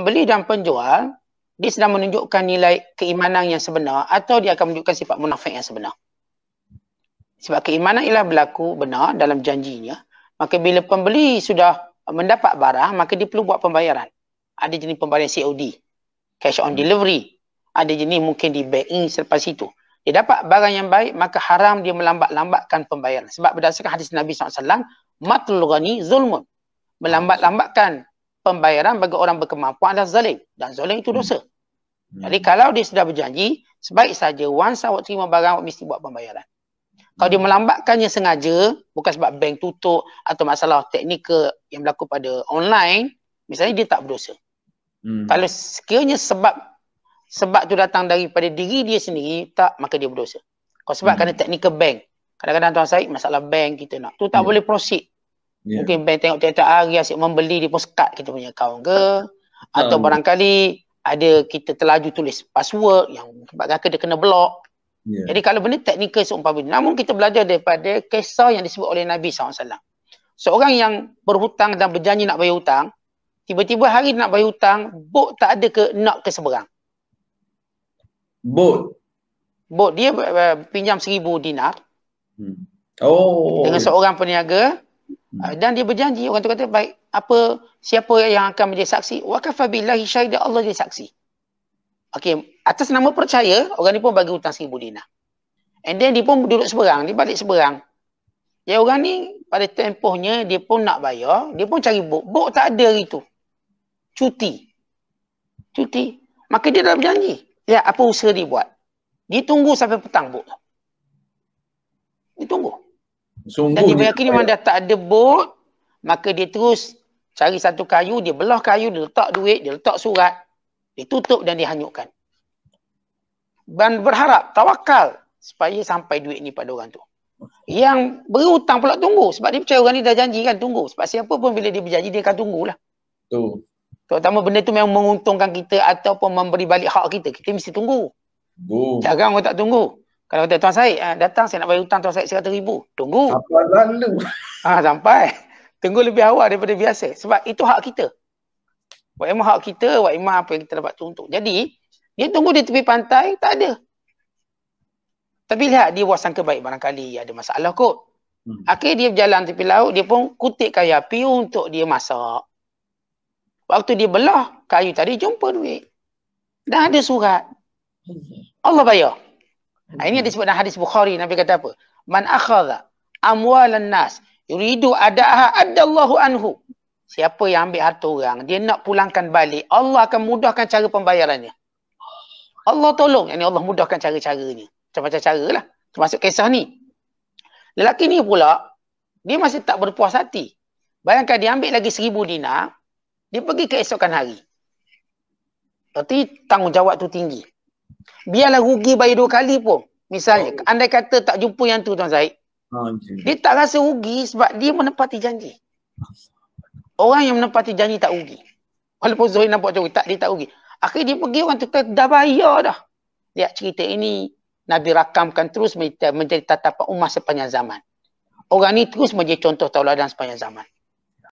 pembeli dan penjual dia sedang menunjukkan nilai keimanan yang sebenar atau dia akan menunjukkan sifat munafik yang sebenar. Sebab keimanan ialah berlaku benar dalam janjinya. Maka bila pembeli sudah mendapat barang, maka dia perlu buat pembayaran. Ada jenis pembayaran COD, cash on hmm. delivery. Ada jenis mungkin di bank in selepas itu. Dia dapat barang yang baik, maka haram dia melambat-lambatkan pembayaran. Sebab berdasarkan hadis Nabi SAW, matul ghani zulmun. Melambat-lambatkan pembayaran bagi orang berkemampuan adalah zalim. Dan zalim itu dosa. Hmm. Jadi kalau dia sudah berjanji, sebaik saja once awak terima barang, awak mesti buat pembayaran. Kalau dia hmm. melambatkannya sengaja, bukan sebab bank tutup atau masalah teknikal yang berlaku pada online, misalnya dia tak berdosa. Hmm. Kalau sekiranya sebab sebab tu datang daripada diri dia sendiri, tak, maka dia berdosa. Kalau sebab hmm. kerana teknikal bank, kadang-kadang Tuan Syed, masalah bank kita nak, tu tak yeah. Hmm. boleh proceed. Yeah. Mungkin bank tengok tiap-tiap hari asyik membeli di pun kita punya account ke. Atau um. barangkali ada kita terlaju tulis password yang sebabkan dia kena blok. Yeah. Jadi kalau benda teknikal seumpama Namun kita belajar daripada kisah yang disebut oleh Nabi SAW. Seorang yang berhutang dan berjanji nak bayar hutang, tiba-tiba hari nak bayar hutang, bot tak ada ke nak ke seberang. Bot? Bot. Dia uh, pinjam seribu dinar. Hmm. Oh. Dengan seorang peniaga. Hmm. Ah, dan dia berjanji orang tu kata baik apa siapa yang akan menjadi saksi wakafa billahi syahida Allah jadi saksi. Okey, atas nama percaya orang ni pun bagi hutang 1000 dinar. And then dia pun duduk seberang, dia balik seberang. Ya orang ni pada tempohnya dia pun nak bayar, dia pun cari bok. Bok tak ada hari tu. Cuti. Cuti. Maka dia dah berjanji. Ya, apa usaha dia buat? Dia tunggu sampai petang bok. Dia tunggu. Sungguh dan dia meyakini dia memang dah tak ada bot, maka dia terus cari satu kayu, dia belah kayu, dia letak duit, dia letak surat, dia tutup dan dihanyutkan. Dan berharap, tawakal supaya sampai duit ni pada orang tu. Yang berhutang pula tunggu sebab dia percaya orang ni dah janji kan tunggu. Sebab siapa pun bila dia berjanji dia akan tunggulah. Tu. Terutama benda tu memang menguntungkan kita ataupun memberi balik hak kita, kita mesti tunggu. Tu. Jangan orang tak tunggu. Kalau kata Tuan Said, uh, ah, datang saya nak bayar hutang Tuan Said RM100,000. Tunggu. Sampai lalu. Ah, ha, sampai. Tunggu lebih awal daripada biasa. Sebab itu hak kita. Wa imam hak kita, wa imam apa yang kita dapat tuntut. Jadi, dia tunggu di tepi pantai, tak ada. Tapi lihat, dia buat sangka baik barangkali ada masalah kot. Hmm. Akhirnya dia berjalan tepi laut, dia pun kutik kayu api untuk dia masak. Waktu dia belah kayu tadi, jumpa duit. Dah ada surat. Hmm. Allah bayar. Hmm. Ini yang disebut dalam hadis Bukhari. Nabi kata apa? Man akhadha amwalan nas yuridu ada'aha addallahu anhu. Siapa yang ambil harta orang, dia nak pulangkan balik, Allah akan mudahkan cara pembayarannya. Allah tolong. Ini Allah mudahkan cara-caranya. Macam-macam cara lah. Termasuk kisah ni. Lelaki ni pula, dia masih tak berpuas hati. Bayangkan dia ambil lagi seribu dinar, dia pergi keesokan hari. Berarti tanggungjawab tu tinggi. Biarlah rugi bayar dua kali pun. Misalnya, oh. andai kata tak jumpa yang tu Tuan Zaid. Oh, dia tak rasa rugi sebab dia menepati janji. Orang yang menepati janji tak rugi. Walaupun Zohri nampak macam tak, dia tak rugi. Akhirnya dia pergi orang tu kata, dah bayar dah. Dia cerita ini, Nabi rakamkan terus menjadi tatapan umat sepanjang zaman. Orang ni terus menjadi contoh tauladan sepanjang zaman.